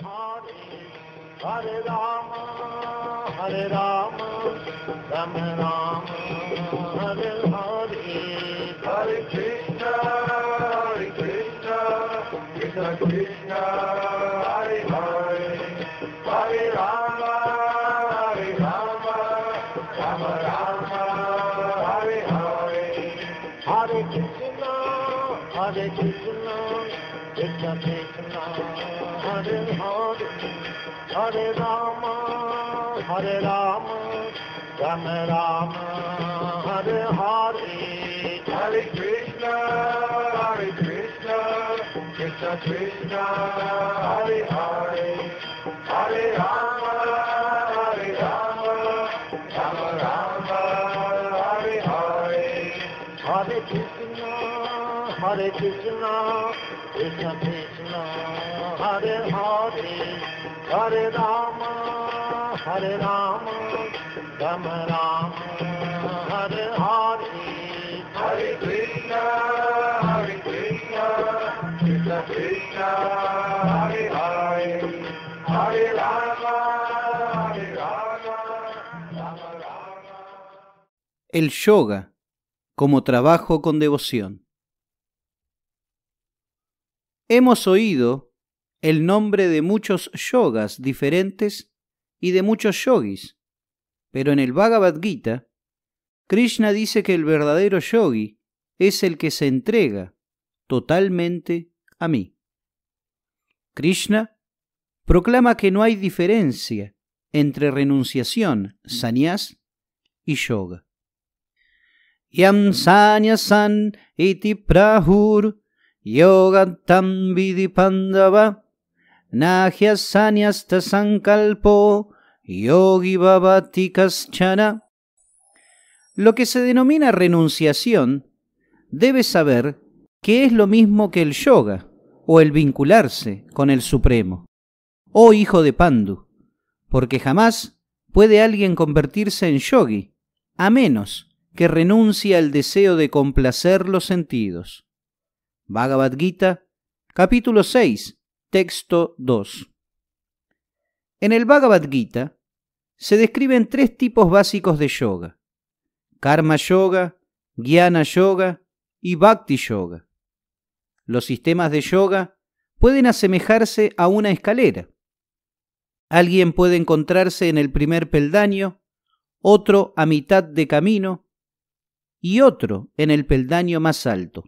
Hare Hare Rama Hare Rama Rama Rama Hare Rama Hare Rama, Hare Rama, Krishna, Hare Krishna, Krishna Krishna, Hare Hare, Hare Rama, Hare Rama, Rama Rama. el yoga como trabajo con devoción. Hemos oído el nombre de muchos yogas diferentes y de muchos yogis, pero en el Bhagavad Gita, Krishna dice que el verdadero yogi es el que se entrega totalmente a mí. Krishna proclama que no hay diferencia entre renunciación, sannyas y yoga. Yam san iti prahur yogantam vidipandava nahya sanyasta sankalpo yogi bhavati kaschana. Lo que se denomina renunciación debe saber que es lo mismo que el yoga o el vincularse con el Supremo. Oh hijo de Pandu, porque jamás puede alguien convertirse en yogi, a menos que renuncia al deseo de complacer los sentidos. Bhagavad Gita, capítulo 6, texto 2. En el Bhagavad Gita se describen tres tipos básicos de yoga: Karma Yoga, Gyana Yoga y Bhakti Yoga. Los sistemas de yoga pueden asemejarse a una escalera. Alguien puede encontrarse en el primer peldaño, otro a mitad de camino y otro en el peldaño más alto.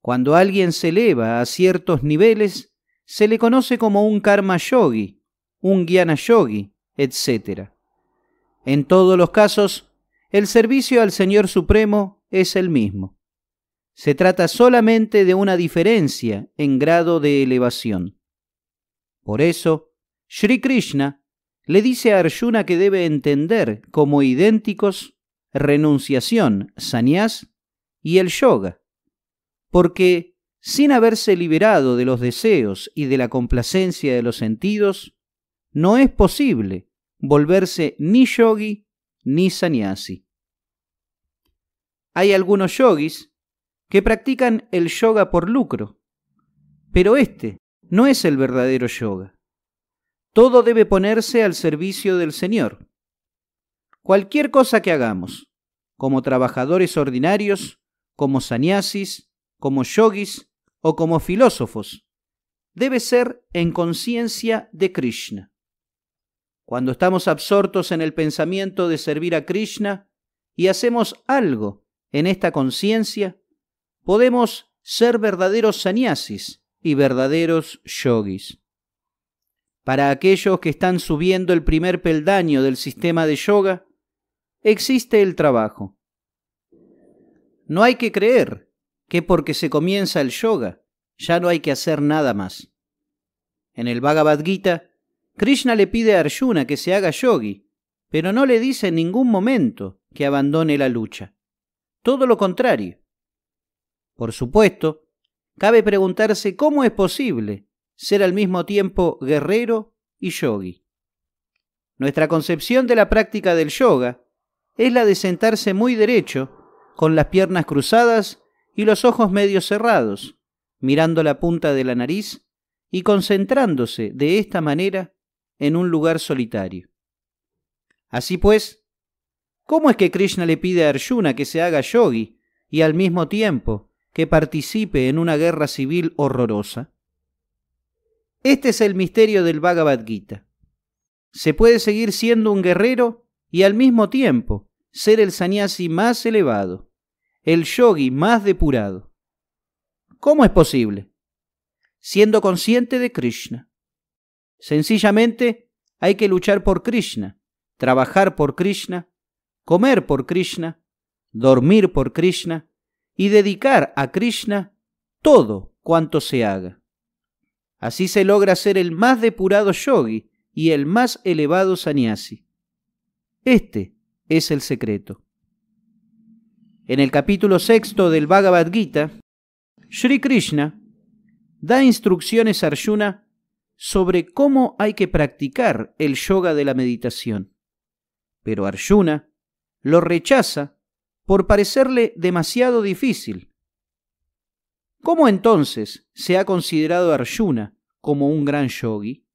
Cuando alguien se eleva a ciertos niveles, se le conoce como un karma yogi, un guiana yogi, etc. En todos los casos, el servicio al Señor Supremo es el mismo. Se trata solamente de una diferencia en grado de elevación. Por eso, Sri Krishna le dice a Arjuna que debe entender como idénticos renunciación, sannyas y el yoga, porque sin haberse liberado de los deseos y de la complacencia de los sentidos, no es posible volverse ni yogi ni sannyasi. Hay algunos yogis que practican el yoga por lucro, pero este no es el verdadero yoga. Todo debe ponerse al servicio del Señor. Cualquier cosa que hagamos, como trabajadores ordinarios, como sannyasis, como yogis o como filósofos, debe ser en conciencia de Krishna. Cuando estamos absortos en el pensamiento de servir a Krishna y hacemos algo en esta conciencia, podemos ser verdaderos sannyasis y verdaderos yogis. Para aquellos que están subiendo el primer peldaño del sistema de yoga, existe el trabajo. No hay que creer que porque se comienza el yoga ya no hay que hacer nada más. En el Bhagavad Gita, Krishna le pide a Arjuna que se haga yogi, pero no le dice en ningún momento que abandone la lucha. Todo lo contrario. Por supuesto, cabe preguntarse cómo es posible ser al mismo tiempo guerrero y yogi. Nuestra concepción de la práctica del yoga es la de sentarse muy derecho, con las piernas cruzadas y los ojos medio cerrados, mirando la punta de la nariz y concentrándose de esta manera en un lugar solitario. Así pues, ¿cómo es que Krishna le pide a Arjuna que se haga yogi y al mismo tiempo que participe en una guerra civil horrorosa? Este es el misterio del Bhagavad Gita. Se puede seguir siendo un guerrero y al mismo tiempo ser el Sanyasi más elevado, el yogi más depurado. ¿Cómo es posible? Siendo consciente de Krishna. Sencillamente hay que luchar por Krishna, trabajar por Krishna, comer por Krishna, dormir por Krishna y dedicar a Krishna todo cuanto se haga. Así se logra ser el más depurado yogi y el más elevado sanyasi. Este es el secreto. En el capítulo sexto del Bhagavad Gita, Sri Krishna da instrucciones a Arjuna sobre cómo hay que practicar el yoga de la meditación. Pero Arjuna lo rechaza por parecerle demasiado difícil. ¿Cómo entonces se ha considerado Arjuna como un gran yogi?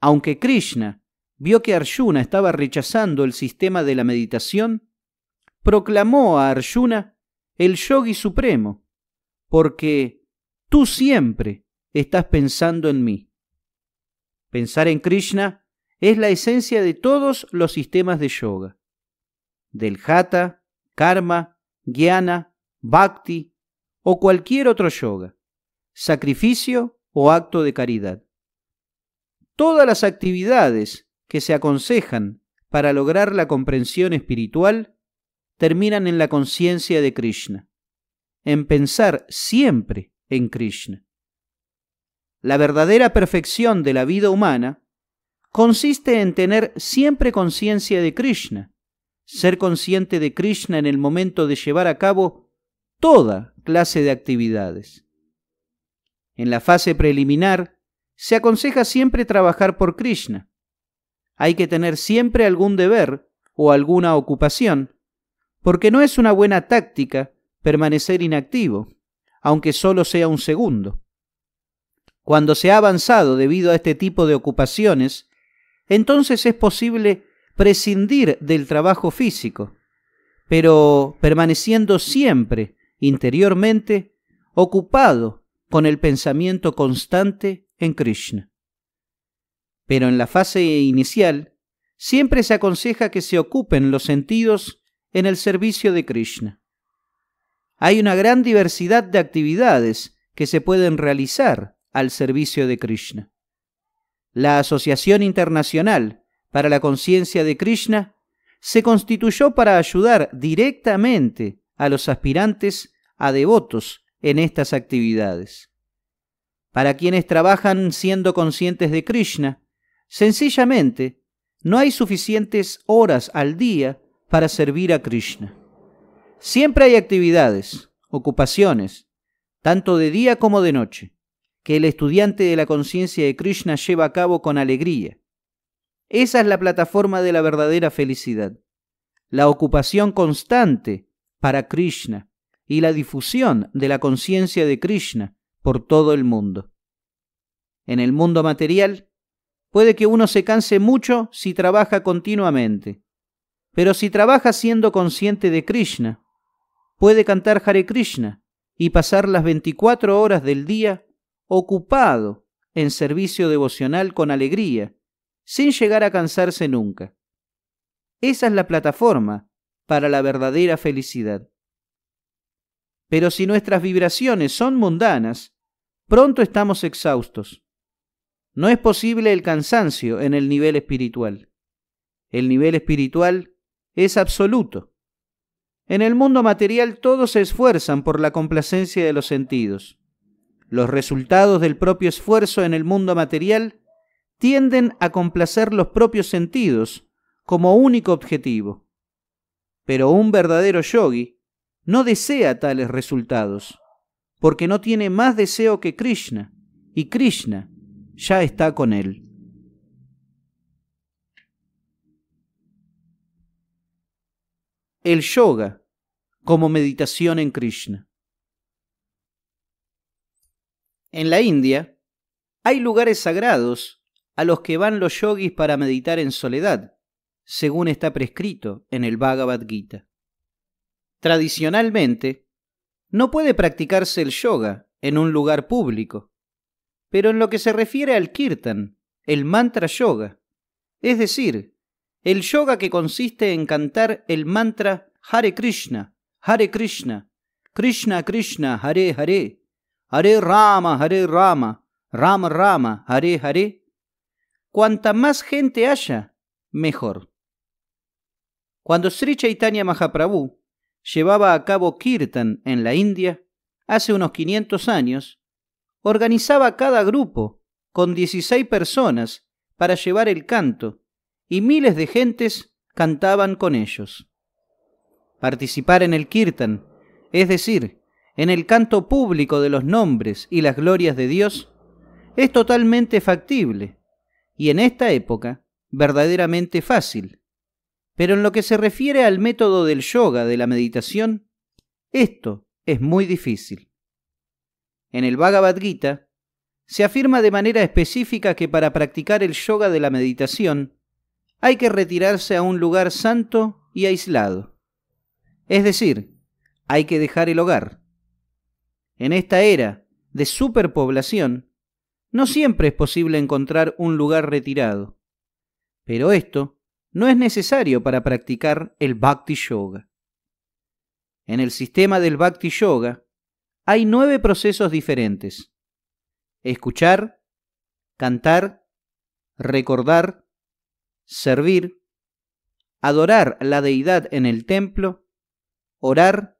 Aunque Krishna vio que Arjuna estaba rechazando el sistema de la meditación, proclamó a Arjuna el yogi supremo, porque tú siempre estás pensando en mí. Pensar en Krishna es la esencia de todos los sistemas de yoga, del hatha, karma, jnana, bhakti o cualquier otro yoga, sacrificio o acto de caridad. Todas las actividades que se aconsejan para lograr la comprensión espiritual terminan en la conciencia de Krishna, en pensar siempre en Krishna. La verdadera perfección de la vida humana consiste en tener siempre conciencia de Krishna, ser consciente de Krishna en el momento de llevar a cabo toda clase de actividades. En la fase preliminar, se aconseja siempre trabajar por Krishna, hay que tener siempre algún deber o alguna ocupación, porque no es una buena táctica permanecer inactivo, aunque solo sea un segundo. Cuando se ha avanzado debido a este tipo de ocupaciones, entonces es posible prescindir del trabajo físico, pero permaneciendo siempre interiormente ocupado con el pensamiento constante en Krishna pero en la fase inicial siempre se aconseja que se ocupen los sentidos en el servicio de Krishna. Hay una gran diversidad de actividades que se pueden realizar al servicio de Krishna. La Asociación Internacional para la Conciencia de Krishna se constituyó para ayudar directamente a los aspirantes a devotos en estas actividades. Para quienes trabajan siendo conscientes de Krishna, Sencillamente, no hay suficientes horas al día para servir a Krishna. Siempre hay actividades, ocupaciones, tanto de día como de noche, que el estudiante de la conciencia de Krishna lleva a cabo con alegría. Esa es la plataforma de la verdadera felicidad, la ocupación constante para Krishna y la difusión de la conciencia de Krishna por todo el mundo. En el mundo material, Puede que uno se canse mucho si trabaja continuamente, pero si trabaja siendo consciente de Krishna, puede cantar Hare Krishna y pasar las 24 horas del día ocupado en servicio devocional con alegría, sin llegar a cansarse nunca. Esa es la plataforma para la verdadera felicidad. Pero si nuestras vibraciones son mundanas, pronto estamos exhaustos. No es posible el cansancio en el nivel espiritual. El nivel espiritual es absoluto. En el mundo material todos se esfuerzan por la complacencia de los sentidos. Los resultados del propio esfuerzo en el mundo material tienden a complacer los propios sentidos como único objetivo. Pero un verdadero yogi no desea tales resultados, porque no tiene más deseo que Krishna, y Krishna ya está con él. El yoga como meditación en Krishna. En la India hay lugares sagrados a los que van los yogis para meditar en soledad, según está prescrito en el Bhagavad Gita. Tradicionalmente, no puede practicarse el yoga en un lugar público, pero en lo que se refiere al kirtan, el mantra yoga, es decir, el yoga que consiste en cantar el mantra Hare Krishna, Hare Krishna, Krishna Krishna, Hare Hare, Hare Rama, Hare Rama, Rama Rama, Hare Hare. Cuanta más gente haya, mejor. Cuando Sri Chaitanya Mahaprabhu llevaba a cabo Kirtan en la India, hace unos 500 años, organizaba cada grupo, con 16 personas, para llevar el canto, y miles de gentes cantaban con ellos. Participar en el kirtan, es decir, en el canto público de los nombres y las glorias de Dios, es totalmente factible y en esta época verdaderamente fácil. Pero en lo que se refiere al método del yoga de la meditación, esto es muy difícil. En el Bhagavad Gita se afirma de manera específica que para practicar el yoga de la meditación hay que retirarse a un lugar santo y aislado. Es decir, hay que dejar el hogar. En esta era de superpoblación, no siempre es posible encontrar un lugar retirado, pero esto no es necesario para practicar el Bhakti Yoga. En el sistema del Bhakti Yoga, hay nueve procesos diferentes. Escuchar, cantar, recordar, servir, adorar la deidad en el templo, orar,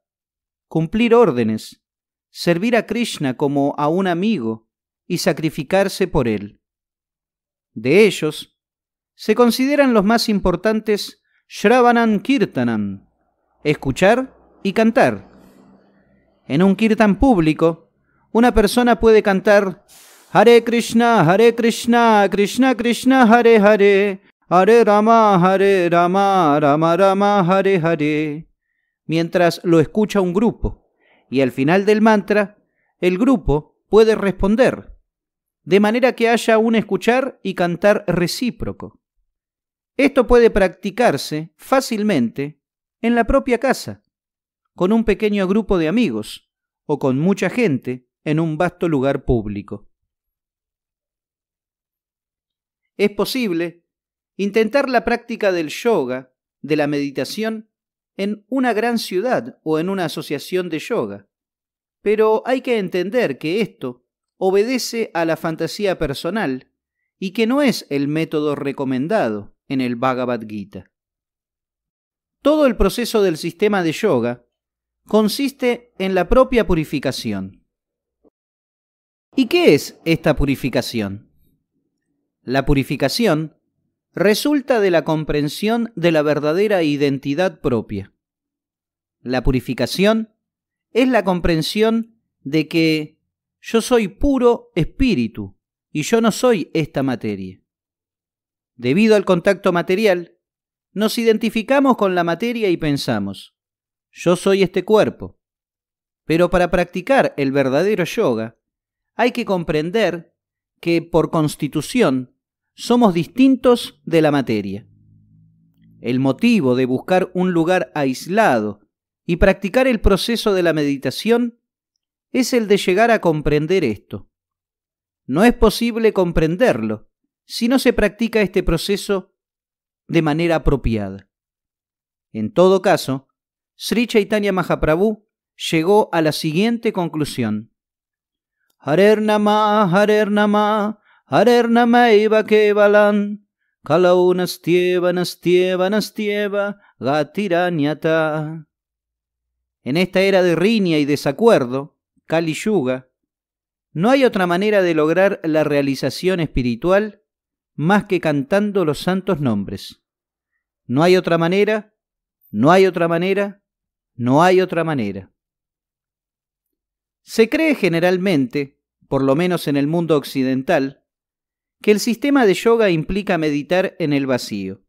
cumplir órdenes, servir a Krishna como a un amigo y sacrificarse por él. De ellos, se consideran los más importantes Shravanam Kirtanam, escuchar y cantar en un kirtan público, una persona puede cantar Hare Krishna, Hare Krishna, Krishna Krishna, Hare Hare, Hare Rama, Hare Rama, Rama Rama, Hare Hare, mientras lo escucha un grupo. Y al final del mantra, el grupo puede responder, de manera que haya un escuchar y cantar recíproco. Esto puede practicarse fácilmente en la propia casa, con un pequeño grupo de amigos o con mucha gente en un vasto lugar público. Es posible intentar la práctica del yoga, de la meditación, en una gran ciudad o en una asociación de yoga, pero hay que entender que esto obedece a la fantasía personal y que no es el método recomendado en el Bhagavad Gita. Todo el proceso del sistema de yoga consiste en la propia purificación. ¿Y qué es esta purificación? La purificación resulta de la comprensión de la verdadera identidad propia. La purificación es la comprensión de que yo soy puro espíritu y yo no soy esta materia. Debido al contacto material, nos identificamos con la materia y pensamos, yo soy este cuerpo. Pero para practicar el verdadero yoga, hay que comprender que por constitución somos distintos de la materia. El motivo de buscar un lugar aislado y practicar el proceso de la meditación es el de llegar a comprender esto. No es posible comprenderlo si no se practica este proceso de manera apropiada. En todo caso, Sri Chaitanya Mahaprabhu llegó a la siguiente conclusión. En esta era de riña y desacuerdo, Kali Yuga, no hay otra manera de lograr la realización espiritual más que cantando los santos nombres. No hay otra manera, no hay otra manera, no hay otra manera. Se cree generalmente, por lo menos en el mundo occidental, que el sistema de yoga implica meditar en el vacío.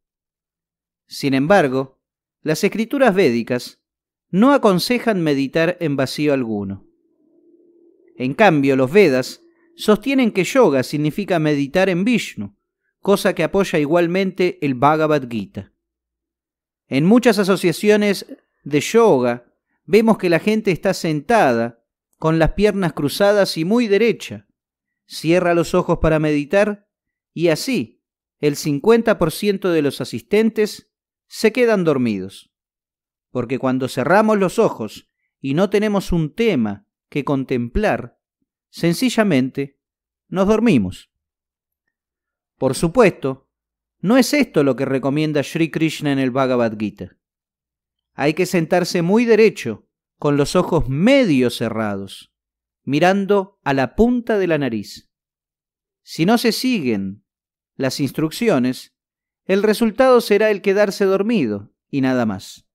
Sin embargo, las escrituras védicas no aconsejan meditar en vacío alguno. En cambio, los Vedas sostienen que yoga significa meditar en Vishnu, cosa que apoya igualmente el Bhagavad Gita. En muchas asociaciones de yoga, vemos que la gente está sentada, con las piernas cruzadas y muy derecha. Cierra los ojos para meditar y así el 50% de los asistentes se quedan dormidos. Porque cuando cerramos los ojos y no tenemos un tema que contemplar, sencillamente nos dormimos. Por supuesto, no es esto lo que recomienda Sri Krishna en el Bhagavad Gita. Hay que sentarse muy derecho, con los ojos medio cerrados, mirando a la punta de la nariz. Si no se siguen las instrucciones, el resultado será el quedarse dormido y nada más.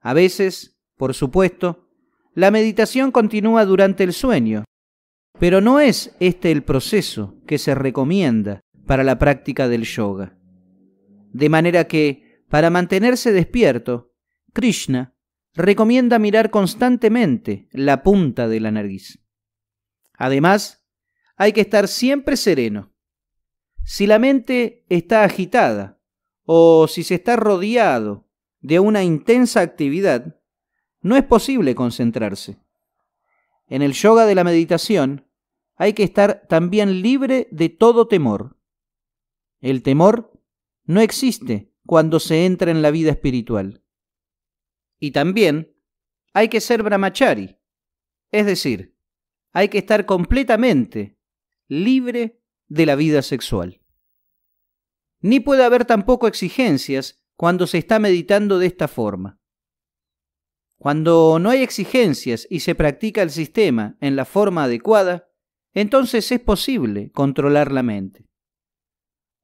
A veces, por supuesto, la meditación continúa durante el sueño, pero no es este el proceso que se recomienda para la práctica del yoga. De manera que, para mantenerse despierto, Krishna recomienda mirar constantemente la punta de la nariz. Además, hay que estar siempre sereno. Si la mente está agitada o si se está rodeado de una intensa actividad, no es posible concentrarse. En el yoga de la meditación hay que estar también libre de todo temor. El temor no existe cuando se entra en la vida espiritual. Y también hay que ser brahmachari, es decir, hay que estar completamente libre de la vida sexual. Ni puede haber tampoco exigencias cuando se está meditando de esta forma. Cuando no hay exigencias y se practica el sistema en la forma adecuada, entonces es posible controlar la mente.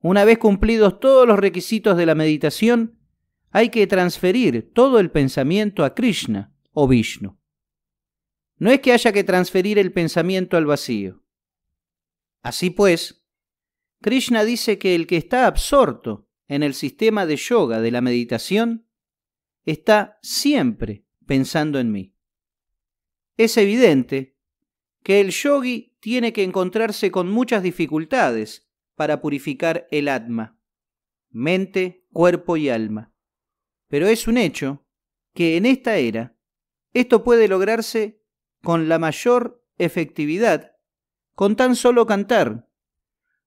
Una vez cumplidos todos los requisitos de la meditación, hay que transferir todo el pensamiento a Krishna o Vishnu. No es que haya que transferir el pensamiento al vacío. Así pues, Krishna dice que el que está absorto en el sistema de yoga de la meditación está siempre pensando en mí. Es evidente que el yogi tiene que encontrarse con muchas dificultades para purificar el atma, mente, cuerpo y alma. Pero es un hecho que en esta era esto puede lograrse con la mayor efectividad, con tan solo cantar.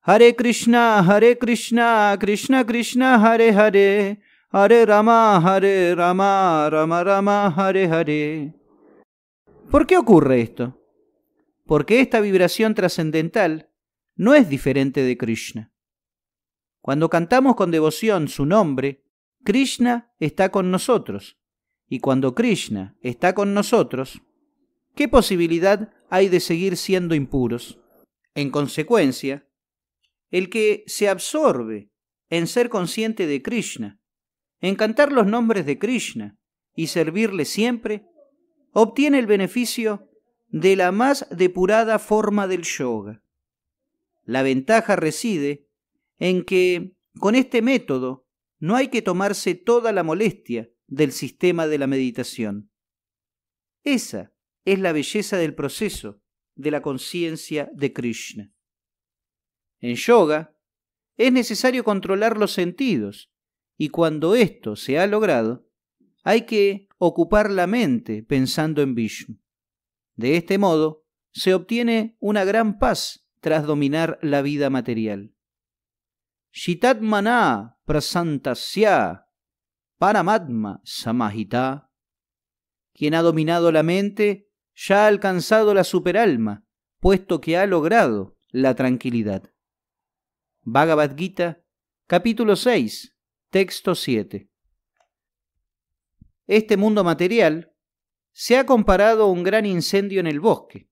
Hare Krishna, Hare Krishna, Krishna Krishna, Hare Hare, Hare Rama, Hare Rama, Rama Rama, Hare Hare. ¿Por qué ocurre esto? Porque esta vibración trascendental no es diferente de Krishna. Cuando cantamos con devoción su nombre, Krishna está con nosotros. Y cuando Krishna está con nosotros, ¿qué posibilidad hay de seguir siendo impuros? En consecuencia, el que se absorbe en ser consciente de Krishna, en cantar los nombres de Krishna y servirle siempre, obtiene el beneficio de la más depurada forma del yoga. La ventaja reside en que con este método no hay que tomarse toda la molestia del sistema de la meditación. Esa es la belleza del proceso de la conciencia de Krishna. En yoga es necesario controlar los sentidos y cuando esto se ha logrado, hay que ocupar la mente pensando en Vishnu. De este modo, se obtiene una gran paz tras dominar la vida material. Shitat Prasantasya Paramatma Samahita. Quien ha dominado la mente ya ha alcanzado la superalma, puesto que ha logrado la tranquilidad. Bhagavad Gita, capítulo 6, texto 7. Este mundo material se ha comparado a un gran incendio en el bosque.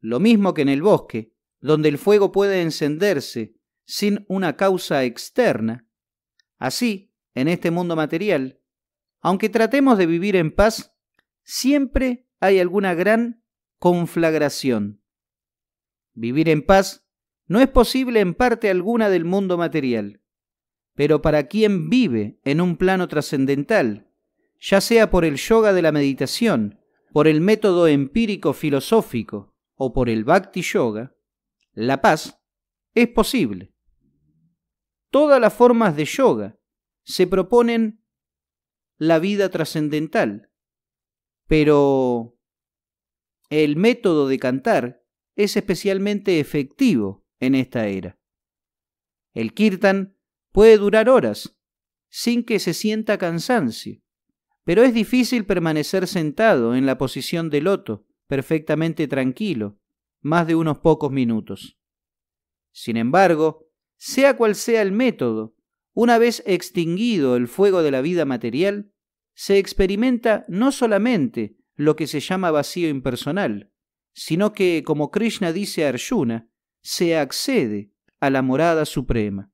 Lo mismo que en el bosque, donde el fuego puede encenderse sin una causa externa. Así, en este mundo material, aunque tratemos de vivir en paz, siempre hay alguna gran conflagración. Vivir en paz no es posible en parte alguna del mundo material, pero para quien vive en un plano trascendental, ya sea por el yoga de la meditación, por el método empírico filosófico o por el bhakti yoga, la paz es posible todas las formas de yoga se proponen la vida trascendental, pero el método de cantar es especialmente efectivo en esta era. El kirtan puede durar horas sin que se sienta cansancio, pero es difícil permanecer sentado en la posición de loto, perfectamente tranquilo, más de unos pocos minutos. Sin embargo, sea cual sea el método, una vez extinguido el fuego de la vida material, se experimenta no solamente lo que se llama vacío impersonal, sino que, como Krishna dice a Arjuna, se accede a la morada suprema.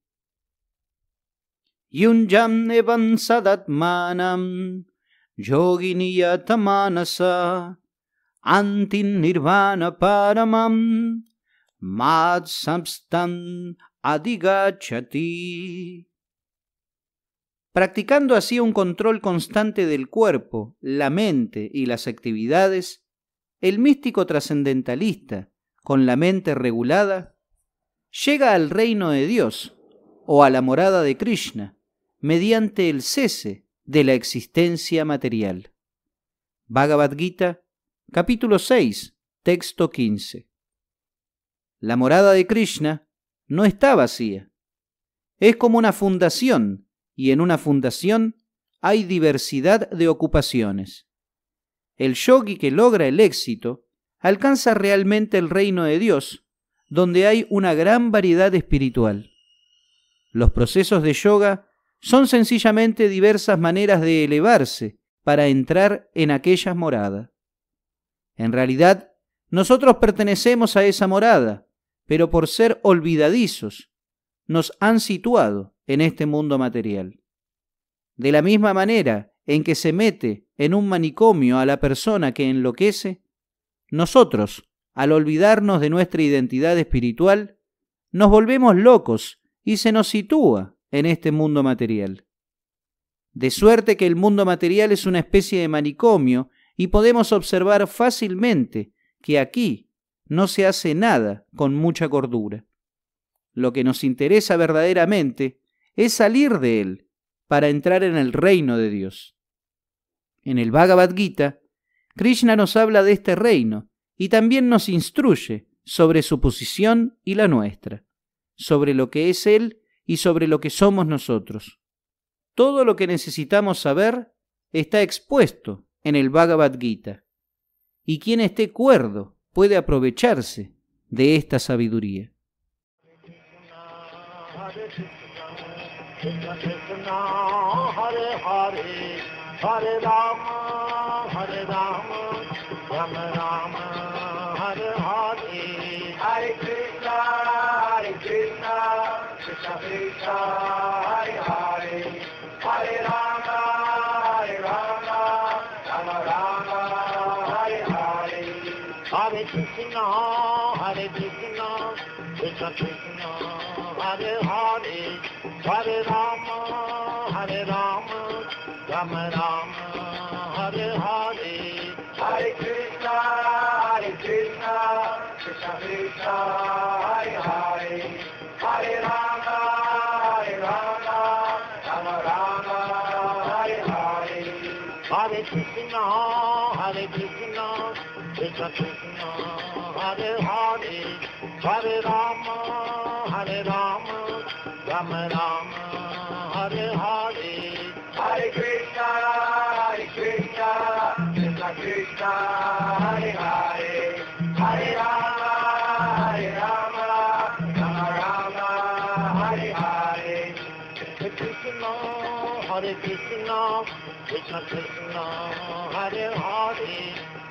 Yunyam evansadatmanam yoginiyatamanasa antin nirvana paramam mad Adigachati. Practicando así un control constante del cuerpo, la mente y las actividades, el místico trascendentalista, con la mente regulada, llega al reino de Dios o a la morada de Krishna mediante el cese de la existencia material. Bhagavad Gita, capítulo 6, texto 15. La morada de Krishna no está vacía. Es como una fundación, y en una fundación hay diversidad de ocupaciones. El yogi que logra el éxito alcanza realmente el reino de Dios, donde hay una gran variedad espiritual. Los procesos de yoga son sencillamente diversas maneras de elevarse para entrar en aquellas moradas. En realidad, nosotros pertenecemos a esa morada, pero por ser olvidadizos nos han situado en este mundo material. De la misma manera en que se mete en un manicomio a la persona que enloquece, nosotros, al olvidarnos de nuestra identidad espiritual, nos volvemos locos y se nos sitúa en este mundo material. De suerte que el mundo material es una especie de manicomio y podemos observar fácilmente que aquí no se hace nada con mucha cordura. Lo que nos interesa verdaderamente es salir de él para entrar en el reino de Dios. En el Bhagavad Gita, Krishna nos habla de este reino y también nos instruye sobre su posición y la nuestra, sobre lo que es Él y sobre lo que somos nosotros. Todo lo que necesitamos saber está expuesto en el Bhagavad Gita. Y quien esté cuerdo puede aprovecharse de esta sabiduría. Krishna, Krishna, Hare Hare, Hare Rama.